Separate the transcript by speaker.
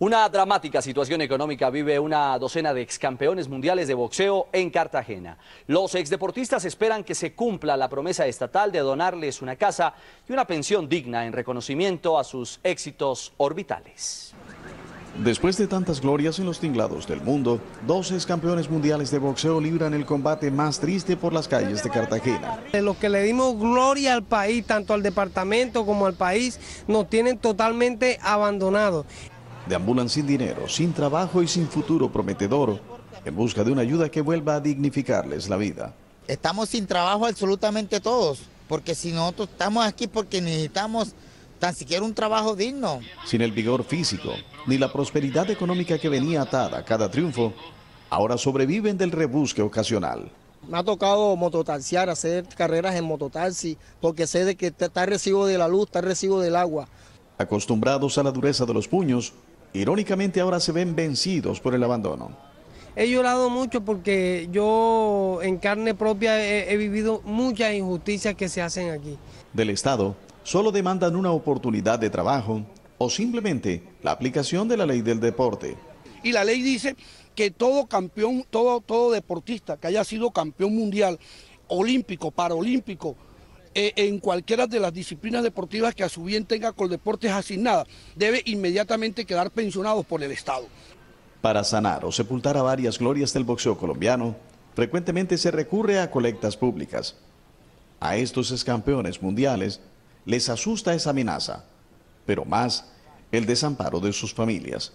Speaker 1: Una dramática situación económica vive una docena de excampeones mundiales de boxeo en Cartagena. Los exdeportistas esperan que se cumpla la promesa estatal de donarles una casa y una pensión digna en reconocimiento a sus éxitos orbitales.
Speaker 2: Después de tantas glorias en los tinglados del mundo, dos campeones mundiales de boxeo libran el combate más triste por las calles de Cartagena.
Speaker 3: lo que le dimos gloria al país, tanto al departamento como al país, nos tienen totalmente abandonados
Speaker 2: deambulan sin dinero, sin trabajo y sin futuro prometedor, en busca de una ayuda que vuelva a dignificarles la vida. Estamos sin trabajo absolutamente todos, porque si nosotros estamos aquí porque necesitamos tan siquiera un trabajo digno. Sin el vigor físico, ni la prosperidad económica que venía atada a cada triunfo, ahora sobreviven del rebusque ocasional. Me ha tocado mototaxiar, hacer carreras en mototaxi, porque sé de que está, está recibo de la luz, está recibo del agua. Acostumbrados a la dureza de los puños, irónicamente ahora se ven vencidos por el abandono.
Speaker 1: He llorado mucho porque
Speaker 3: yo en carne propia he, vivido muchas injusticias que se hacen aquí.
Speaker 2: Del Estado solo demandan una oportunidad de trabajo o simplemente la aplicación de la ley del deporte.
Speaker 3: Y la ley dice que todo campeón, todo, todo deportista que haya sido campeón mundial, olímpico, paralímpico, eh, en cualquiera de las disciplinas deportivas que a su bien tenga con deportes asignadas, debe inmediatamente quedar pensionado por el Estado.
Speaker 2: Para sanar o sepultar a varias glorias del boxeo colombiano, frecuentemente se recurre a colectas públicas. A estos escampeones mundiales les asusta esa amenaza, pero más el desamparo de sus familias.